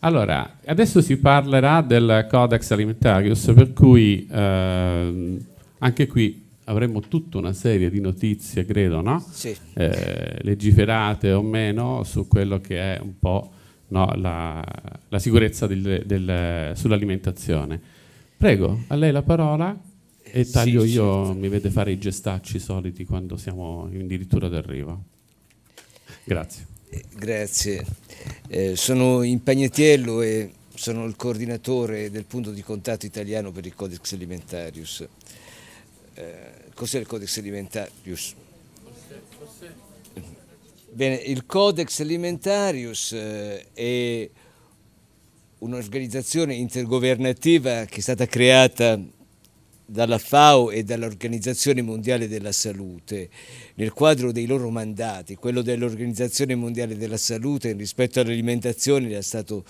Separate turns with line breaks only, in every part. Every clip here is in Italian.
Allora, adesso si parlerà del Codex Alimentarius, per cui eh, anche qui avremo tutta una serie di notizie, credo, no? sì. eh, legiferate o meno, su quello che è un po' no, la, la, sicurezza del, del, sull'alimentazione. Prego, a lei la parola e taglio sì, io, certo. mi vede fare i gestacci soliti quando siamo in dirittura d'arrivo. Grazie. Grazie, eh, sono Impagnetiello e sono il coordinatore del punto di contatto italiano per il Codex Alimentarius. Eh, cos'è il Codex Alimentarius? Bene, il Codex Alimentarius eh, è un'organizzazione intergovernativa che è stata creata dalla FAO e dall'Organizzazione Mondiale della Salute nel quadro dei loro mandati, quello dell'Organizzazione Mondiale della Salute rispetto all'alimentazione è stato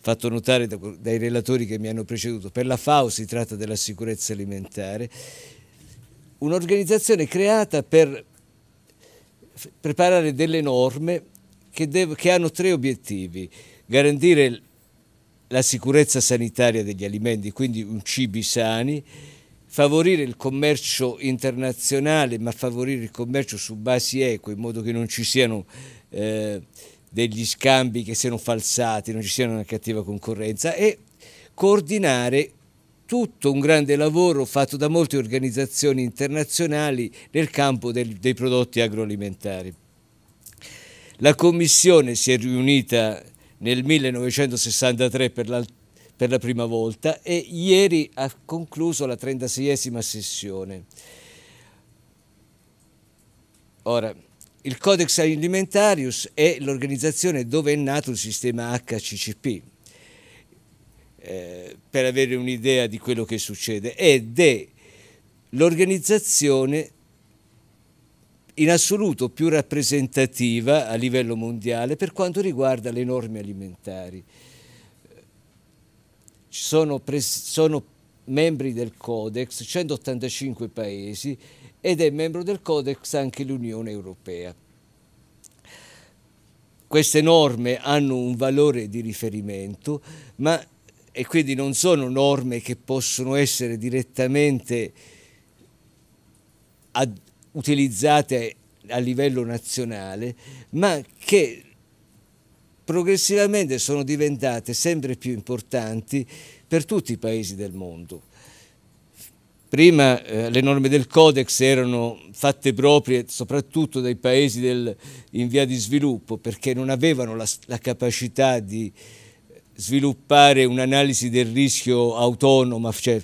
fatto notare dai relatori che mi hanno preceduto, per la FAO si tratta della sicurezza alimentare, un'organizzazione creata per preparare delle norme che, che hanno tre obiettivi, garantire la sicurezza sanitaria degli alimenti, quindi un cibi sani, favorire il commercio internazionale, ma favorire il commercio su basi eque, in modo che non ci siano eh, degli scambi che siano falsati, non ci sia una cattiva concorrenza e coordinare tutto un grande lavoro fatto da molte organizzazioni internazionali nel campo del, dei prodotti agroalimentari. La Commissione si è riunita nel 1963 per l'altro per la prima volta e ieri ha concluso la 36esima sessione. Ora, il Codex Alimentarius è l'organizzazione dove è nato il sistema HCCP, eh, per avere un'idea di quello che succede, ed è l'organizzazione in assoluto più rappresentativa a livello mondiale per quanto riguarda le norme alimentari ci sono, sono membri del Codex 185 paesi ed è membro del Codex anche l'Unione Europea. Queste norme hanno un valore di riferimento, ma e quindi non sono norme che possono essere direttamente ad, utilizzate a livello nazionale, ma che progressivamente sono diventate sempre più importanti per tutti i paesi del mondo. Prima eh, le norme del Codex erano fatte proprie soprattutto dai paesi del, in via di sviluppo perché non avevano la, la capacità di sviluppare un'analisi del rischio autonoma, cioè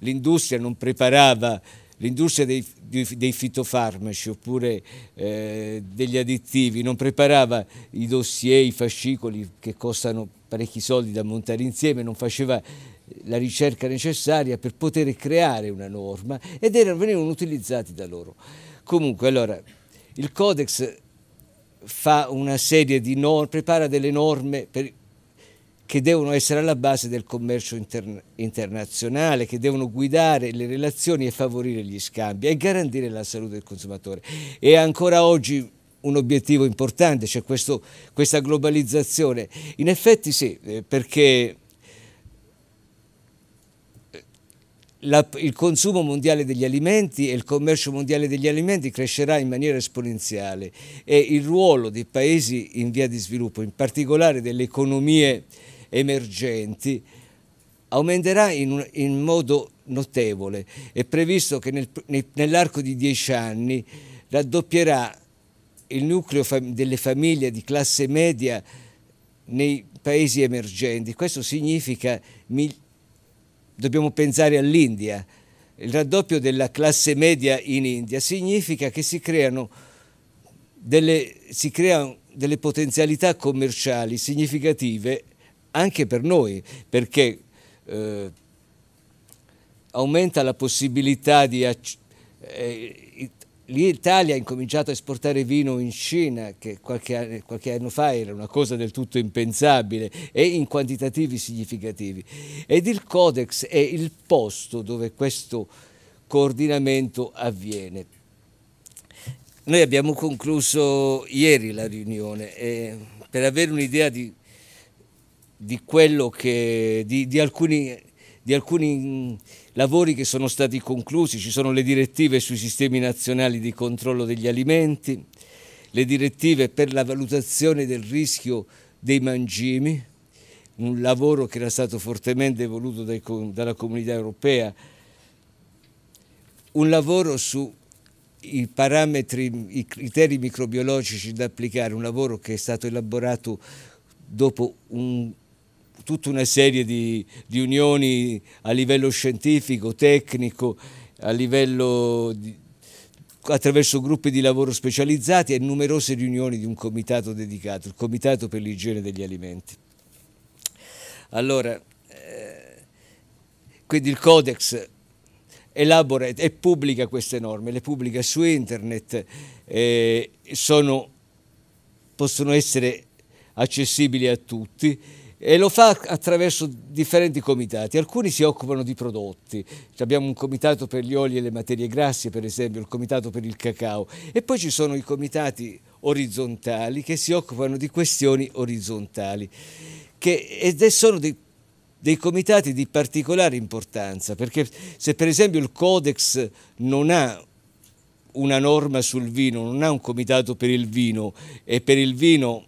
l'industria non preparava l'industria dei, dei, fitofarmaci oppure eh, degli additivi non preparava i dossier, i fascicoli che costano parecchi soldi da montare insieme, non faceva la ricerca necessaria per poter creare una norma ed erano, venivano utilizzati da loro. Comunque, allora, il Codex fa una serie di norme, prepara delle norme per che devono essere alla base del commercio interna internazionale, che devono guidare le relazioni e favorire gli scambi e garantire la salute del consumatore. E ancora oggi un obiettivo importante, cioè questo, questa globalizzazione. In effetti sì, eh, perché eh, la, il consumo mondiale degli alimenti e il commercio mondiale degli alimenti crescerà in maniera esponenziale e il ruolo dei paesi in via di sviluppo, in particolare delle economie emergenti aumenterà in, in modo notevole. È previsto che nel, nell'arco di dieci anni raddoppierà il nucleo delle famiglie di classe media nei paesi emergenti. Questo significa, dobbiamo pensare all'India, il raddoppio della classe media in India significa che si creano delle, si creano delle potenzialità commerciali significative anche per noi, perché eh, aumenta la possibilità di... Eh, L'Italia ha incominciato a esportare vino in Cina, che qualche anno, qualche anno, fa era una cosa del tutto impensabile, e in quantitativi significativi. Ed il Codex è il posto dove questo coordinamento avviene. Noi abbiamo concluso ieri la riunione e eh, per avere un'idea di di, che, di, alcuni, di alcuni mm, lavori che sono stati conclusi, ci sono le direttive sui sistemi nazionali di controllo degli alimenti, le direttive per la valutazione del rischio dei mangimi, un lavoro che era stato fortemente voluto dai, dalla comunità europea, un lavoro sui parametri, i criteri microbiologici da applicare, un lavoro che è stato elaborato dopo un tutta una serie di, di, unioni a livello scientifico, tecnico, a livello di, attraverso gruppi di lavoro specializzati e numerose riunioni di un comitato dedicato, il Comitato per l'igiene degli alimenti. Allora, eh, quindi il Codex elabora e pubblica queste norme, le pubblica su internet, eh, sono, possono essere accessibili a tutti e lo fa attraverso differenti comitati. Alcuni si occupano di prodotti, abbiamo un comitato per gli oli e le materie grasse, per esempio, il comitato per il cacao, e poi ci sono i comitati orizzontali che si occupano di questioni orizzontali, che, ed sono dei, dei comitati di particolare importanza, perché se per esempio il Codex non ha una norma sul vino, non ha un comitato per il vino e per il vino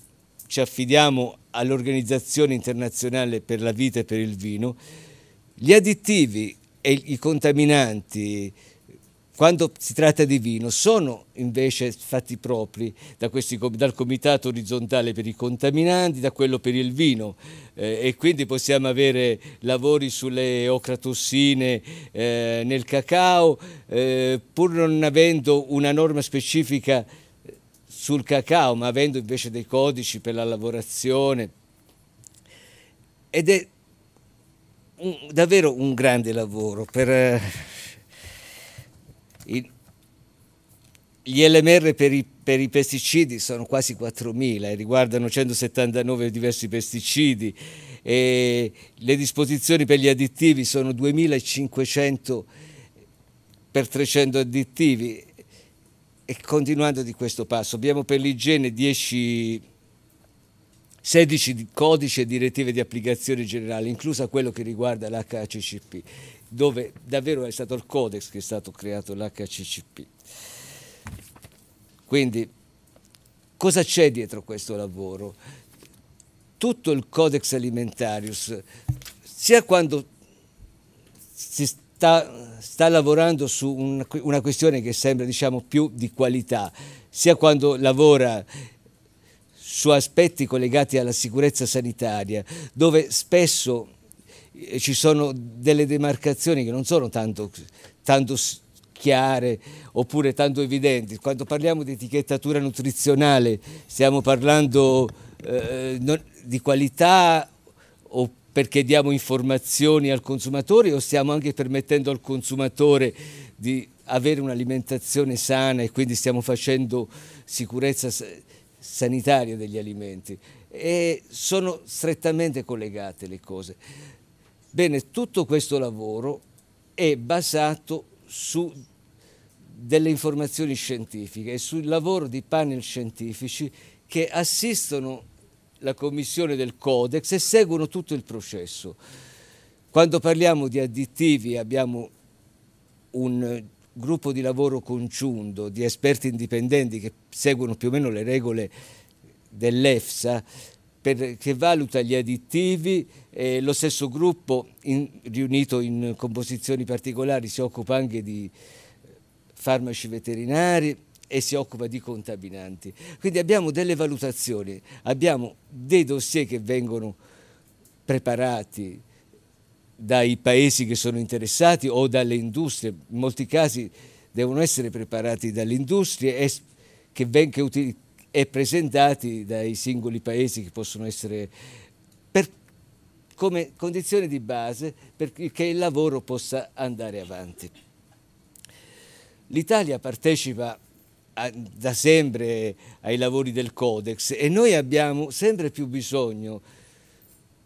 ci affidiamo all'Organizzazione Internazionale per la Vita e per il Vino, gli additivi e i contaminanti quando si tratta di vino sono invece fatti propri da questi, dal comitato orizzontale per i contaminanti, da quello per il vino eh, e quindi possiamo avere lavori sulle ocratossine eh, nel cacao eh, pur non avendo una norma specifica sul cacao, ma avendo invece dei codici per la lavorazione. Ed è un, davvero un grande lavoro per eh, il, gli LMR per i, per i, pesticidi sono quasi 4.000 e riguardano 179 diversi pesticidi e le disposizioni per gli additivi sono 2.500 per 300 additivi e continuando di questo passo, abbiamo per l'igiene 10, 16 codici e direttive di applicazione generale, inclusa quello che riguarda l'HACCP, dove davvero è stato il codex che è stato creato l'HACCP. Quindi cosa c'è dietro questo lavoro? Tutto il codex alimentarius, sia quando si sta sta lavorando su un, una questione che sembra diciamo, più di qualità, sia quando lavora su aspetti collegati alla sicurezza sanitaria, dove spesso eh, ci sono delle demarcazioni che non sono tanto, tanto chiare oppure tanto evidenti. Quando parliamo di etichettatura nutrizionale stiamo parlando eh, non, di qualità oppure perché diamo informazioni al consumatore o stiamo anche permettendo al consumatore di avere un'alimentazione sana e quindi stiamo facendo sicurezza sanitaria degli alimenti e sono strettamente collegate le cose. Bene, tutto questo lavoro è basato su delle informazioni scientifiche e sul lavoro di panel scientifici che assistono la commissione del Codex e seguono tutto il processo. Quando parliamo di additivi abbiamo un gruppo di lavoro congiunto di esperti indipendenti che seguono più o meno le regole dell'EFSA per, che valuta gli additivi, eh, lo stesso gruppo in, riunito in composizioni particolari si occupa anche di farmaci veterinari, e si occupa di contaminanti. Quindi abbiamo delle valutazioni, abbiamo dei dossier che vengono preparati dai paesi che sono interessati o dalle industrie, in molti casi devono essere preparati dalle industrie e che vengono utilizzati e presentati dai singoli paesi che possono essere per, come condizione di base perché il lavoro possa andare avanti. L'Italia partecipa da sempre ai lavori del Codex e noi abbiamo sempre più bisogno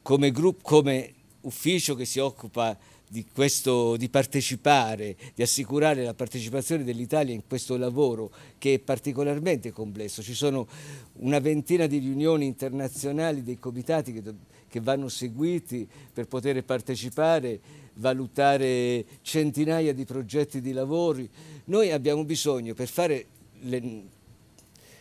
come, gruppo, come ufficio che si occupa di, questo, di partecipare, di assicurare la partecipazione dell'Italia in questo lavoro che è particolarmente complesso. Ci sono una ventina di riunioni internazionali dei comitati che, che vanno seguiti per poter partecipare, valutare centinaia di progetti di lavori. Noi abbiamo bisogno per fare le,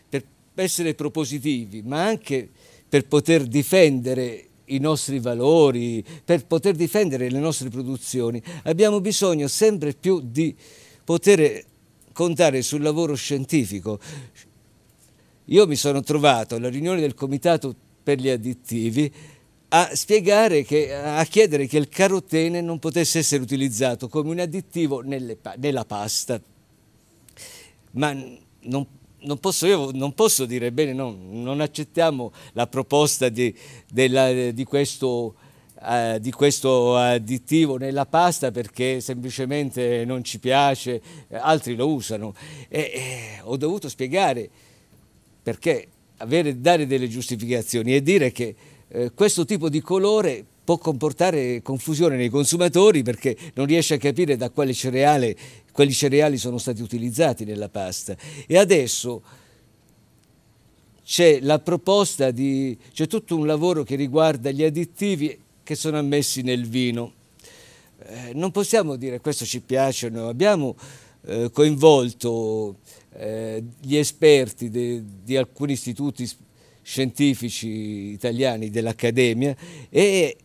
per essere propositivi, ma anche per poter difendere i nostri valori, per poter difendere le nostre produzioni, abbiamo bisogno sempre più di poter contare sul lavoro scientifico. Io mi sono trovato alla riunione del Comitato per gli additivi a spiegare, che, a chiedere che il carotene non potesse essere utilizzato come un additivo nelle, nella pasta. Ma non, non, posso, io non posso dire bene, no, non accettiamo la proposta di, della, di questo Uh, di questo additivo nella pasta perché semplicemente non ci piace, altri lo usano. E, eh, ho dovuto spiegare perché avere, dare delle giustificazioni e dire che eh, questo tipo di colore può comportare confusione nei consumatori perché non riesce a capire da quale cereale quali cereali sono stati utilizzati nella pasta. E adesso c'è la proposta di c'è tutto un lavoro che riguarda gli additivi che sono ammessi nel vino. Eh, non possiamo dire questo ci piace o no, abbiamo eh, coinvolto eh, gli esperti de, di alcuni istituti scientifici italiani dell'Accademia e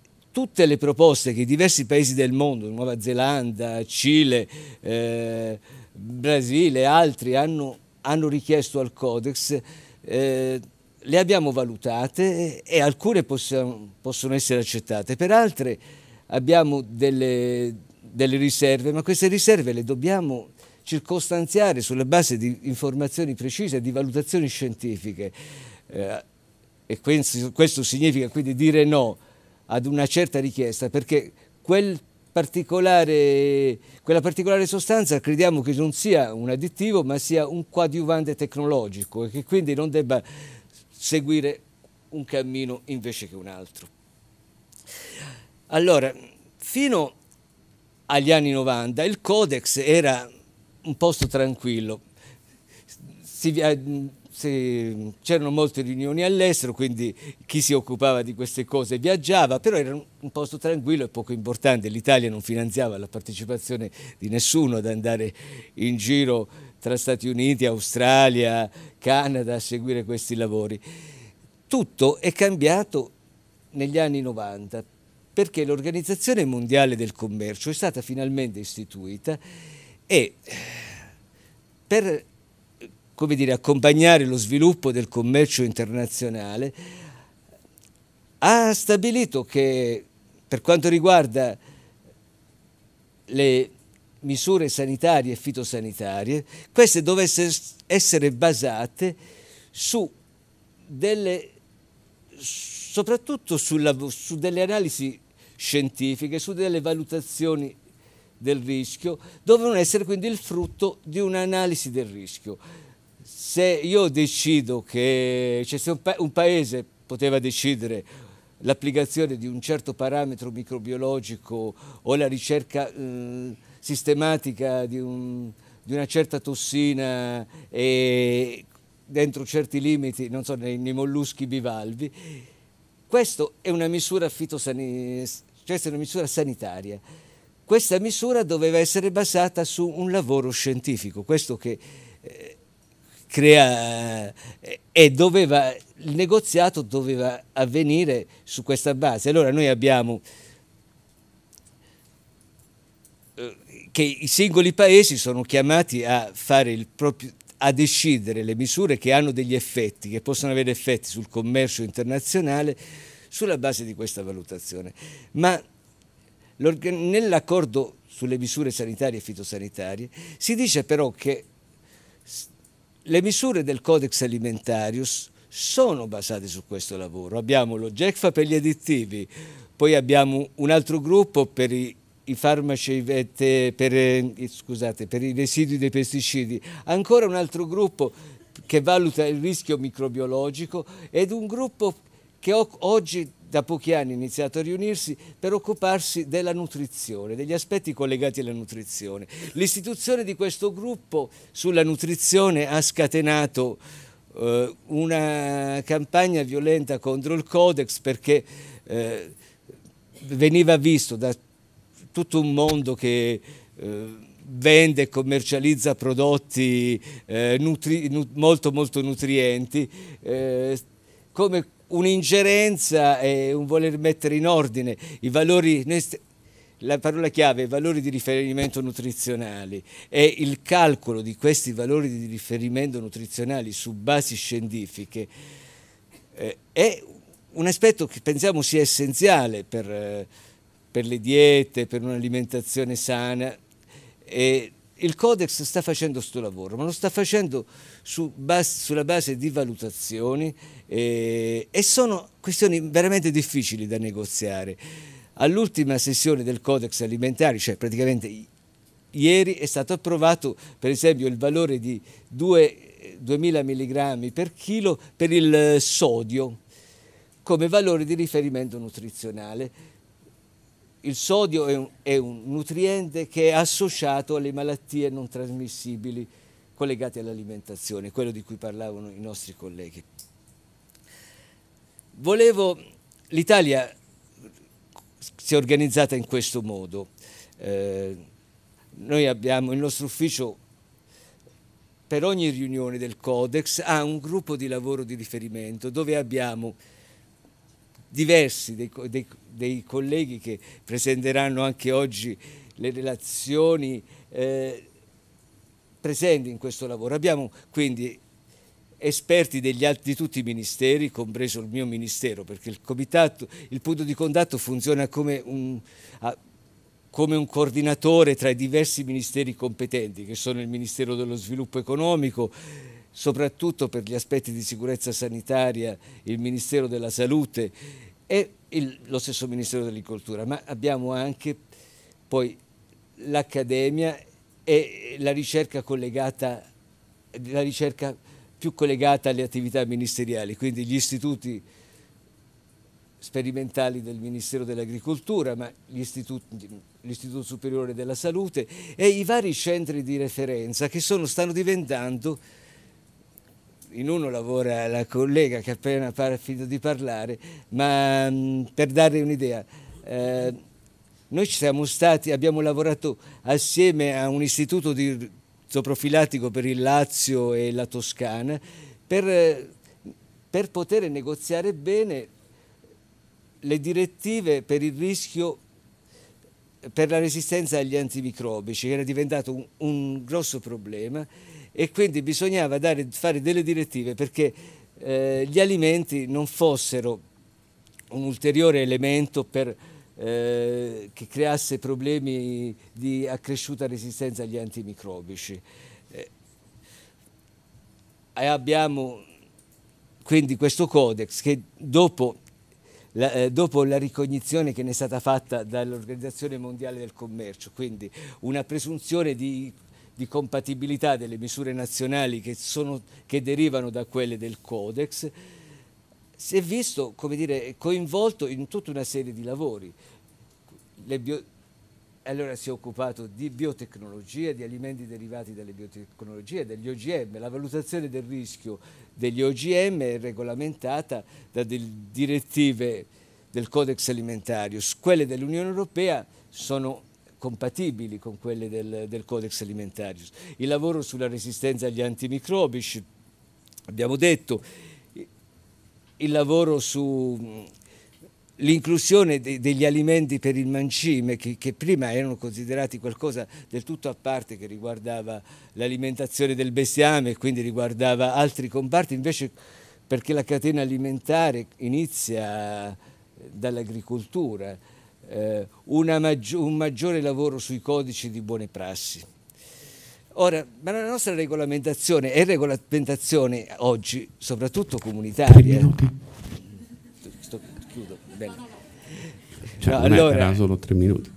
tutte le proposte che diversi paesi del mondo, Nuova Zelanda, Cile, eh, Brasile e altri hanno, hanno, richiesto al Codex, eh, le abbiamo valutate e alcune possiamo, possono essere accettate, per altre abbiamo delle, delle riserve, ma queste riserve le dobbiamo circostanziare sulla base di informazioni precise e di valutazioni scientifiche. Eh, e questo, questo significa quindi dire no ad una certa richiesta perché quel particolare, quella particolare sostanza crediamo che non sia un additivo ma sia un coadiuvante tecnologico e che quindi non debba seguire un cammino invece che un altro. Allora, fino agli anni 90 il codex era un posto tranquillo, si, eh, Mm, c'erano molte riunioni all'estero, quindi chi si occupava di queste cose viaggiava, però era un posto tranquillo e poco importante, l'Italia non finanziava la partecipazione di nessuno ad andare in giro tra Stati Uniti, Australia, Canada a seguire questi lavori. Tutto è cambiato negli anni 90 perché l'Organizzazione Mondiale del Commercio è stata finalmente istituita e eh, per come dire, accompagnare lo sviluppo del commercio internazionale, ha stabilito che per quanto riguarda le misure sanitarie e fitosanitarie, queste dovessero essere basate su delle, soprattutto sulla, su delle analisi scientifiche, su delle valutazioni del rischio, dovevano essere quindi il frutto di un'analisi del rischio se io decido che cioè se un, pa un paese poteva decidere l'applicazione di un certo parametro microbiologico o la ricerca eh, sistematica di, un, di, una certa tossina e dentro certi limiti, non so, nei, nei molluschi bivalvi, questa è una misura, cioè una misura sanitaria. Questa misura doveva essere basata su un lavoro scientifico, questo che eh, crea, eh, e doveva, il negoziato doveva avvenire su questa base. Allora noi abbiamo eh, che i singoli paesi sono chiamati a fare il proprio a decidere le misure che hanno degli effetti, che possono avere effetti sul commercio internazionale, sulla base di questa valutazione. Ma nell'accordo sulle misure sanitarie e fitosanitarie si dice però che le misure del Codex Alimentarius sono basate su questo lavoro. Abbiamo lo GECFA per gli additivi, poi abbiamo un altro gruppo per i, i farmaci vette, per, eh, scusate, per i residui dei pesticidi, ancora un altro gruppo che valuta il rischio microbiologico ed un gruppo che oggi da pochi anni iniziato a riunirsi per occuparsi della nutrizione, degli aspetti collegati alla nutrizione. L'istituzione di questo gruppo sulla nutrizione ha scatenato eh, una campagna violenta contro il Codex perché eh, veniva visto da tutto un mondo che eh, vende e commercializza prodotti eh, nutri, nut, molto molto nutrienti eh, come un'ingerenza e un voler mettere in ordine i valori la parola chiave è valori di riferimento nutrizionali e il calcolo di questi valori di riferimento nutrizionali su basi scientifiche eh, è un aspetto che pensiamo sia essenziale per, eh, per le diete, per un'alimentazione sana e il Codex sta facendo questo lavoro, ma lo sta facendo su base, sulla base di valutazioni eh, e sono questioni veramente difficili da negoziare. All'ultima sessione del Codex alimentare, cioè praticamente ieri, è stato approvato per esempio il valore di 2, 2000 mg per chilo per il sodio come valore di riferimento nutrizionale il sodio è un, è un nutriente che è associato alle malattie non trasmissibili collegate all'alimentazione, quello di cui parlavano i nostri colleghi. Volevo, l'Italia si è organizzata in questo modo. Eh, noi abbiamo il nostro ufficio per ogni riunione del Codex ha un gruppo di lavoro di riferimento dove abbiamo diversi dei, dei, dei colleghi che presenteranno anche oggi le relazioni eh, presenti in questo lavoro. Abbiamo quindi esperti altri, di tutti i ministeri, compreso il mio ministero, perché il comitato, il punto di contatto funziona come un, a, come un coordinatore tra i diversi ministeri competenti, che sono il Ministero dello Sviluppo Economico, soprattutto per gli aspetti di sicurezza sanitaria, il Ministero della Salute e il, lo stesso Ministero dell'Agricoltura, ma abbiamo anche poi l'Accademia e la ricerca collegata, la ricerca più collegata alle attività ministeriali, quindi gli istituti sperimentali del Ministero dell'Agricoltura, ma l'Istituto Superiore della Salute e i vari centri di referenza che sono, stanno diventando in uno lavora la collega che appena pare finito di parlare, ma mm, per darvi un'idea, eh, noi siamo stati, abbiamo lavorato assieme a un istituto di zooprofilatico per il Lazio e la Toscana per, eh, per poter negoziare bene le direttive per il rischio per la resistenza agli antimicrobici, che era diventato un, un grosso problema e quindi bisognava dare, fare delle direttive perché eh, gli alimenti non fossero un ulteriore elemento per, eh, che creasse problemi di accresciuta resistenza agli antimicrobici. Eh, abbiamo quindi questo codex che dopo la, eh, dopo la ricognizione che ne è stata fatta dall'Organizzazione Mondiale del Commercio, quindi una presunzione di di compatibilità delle misure nazionali che, sono, che derivano da quelle del Codex, si è visto dire, coinvolto in tutta una serie di lavori. Bio... Allora si è occupato di biotecnologia, di alimenti derivati dalle biotecnologie, degli OGM. La valutazione del rischio degli OGM è regolamentata da direttive del Codex alimentarius. Quelle dell'Unione Europea sono compatibili con quelle del, del Codex Alimentarius. Il lavoro sulla resistenza agli antimicrobici, abbiamo detto, il lavoro sull'inclusione de, degli alimenti per il mancime, che, che, prima erano considerati qualcosa del tutto a parte che riguardava l'alimentazione del bestiame e quindi riguardava altri comparti, invece perché la catena alimentare inizia eh, dall'agricoltura eh, maggi- un maggiore lavoro sui codici di buone prassi. Ora, ma la nostra regolamentazione è regolamentazione oggi, soprattutto comunitaria. Sto, chiudo, cioè, no, allora, solo tre minuti.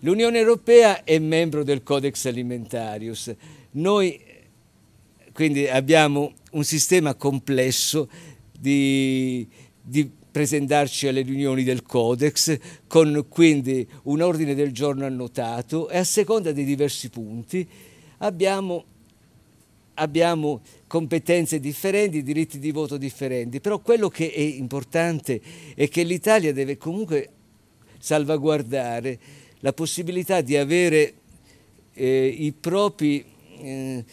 L'Unione Europea è membro del Codex Alimentarius. Noi quindi abbiamo un sistema complesso di, di presentarci alle riunioni del Codex con quindi un ordine del giorno annotato e a seconda dei diversi punti abbiamo, abbiamo competenze differenti, diritti di voto differenti, però quello che è importante è che l'Italia deve comunque salvaguardare la possibilità di avere eh, propri, eh,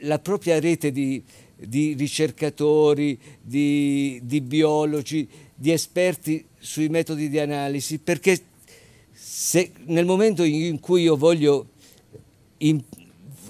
la propria rete di, di ricercatori, di, di biologi, di esperti sui metodi di analisi, perché se, nel momento in cui io voglio, in,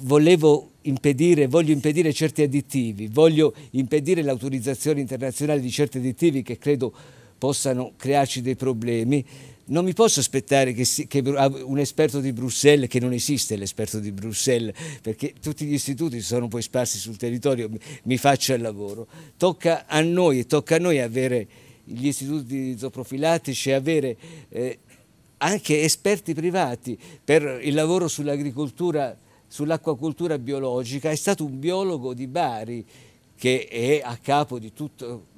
volevo impedire, voglio impedire certi additivi, voglio impedire l'autorizzazione internazionale di certi additivi che credo possano crearci dei problemi, non mi posso aspettare che, si, che, ah, un esperto di Bruxelles, che non esiste l'esperto di Bruxelles, perché tutti gli istituti sono poi sparsi sul territorio, mi faccia il lavoro. Tocca a noi, tocca a noi avere gli istituti zooprofilattici, avere eh, anche esperti privati per il lavoro sull'agricoltura, sull'acquacoltura biologica. È stato un biologo di Bari che è a capo di tutto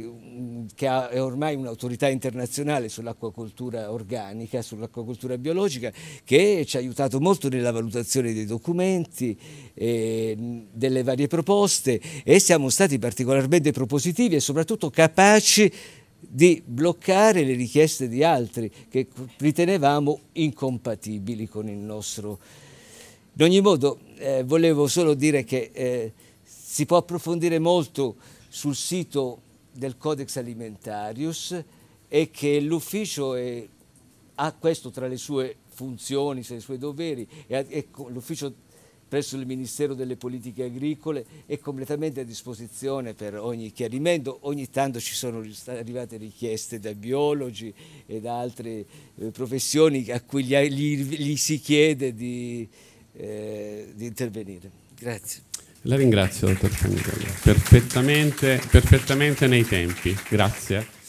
Mm, che è ormai un'autorità internazionale sull'acquacoltura organica, sull'acquacoltura biologica, che ci ha aiutato molto nella valutazione dei documenti, e eh, delle varie proposte e siamo stati particolarmente propositivi e soprattutto capaci di bloccare le richieste di altri che ritenevamo incompatibili con il nostro. In ogni modo eh, volevo solo dire che eh, si può approfondire molto sul sito del Codex Alimentarius e che l'ufficio è, ha questo tra le sue funzioni, tra i suoi doveri, e, e l'ufficio presso il Ministero delle Politiche Agricole è completamente a disposizione per ogni chiarimento. Ogni tanto ci sono arrivate richieste da biologi e da altre eh, professioni a cui gli, gli, gli si chiede di, eh, di intervenire. Grazie. La ringrazio, dottor Fumigallo, perfettamente, perfettamente nei tempi. Grazie.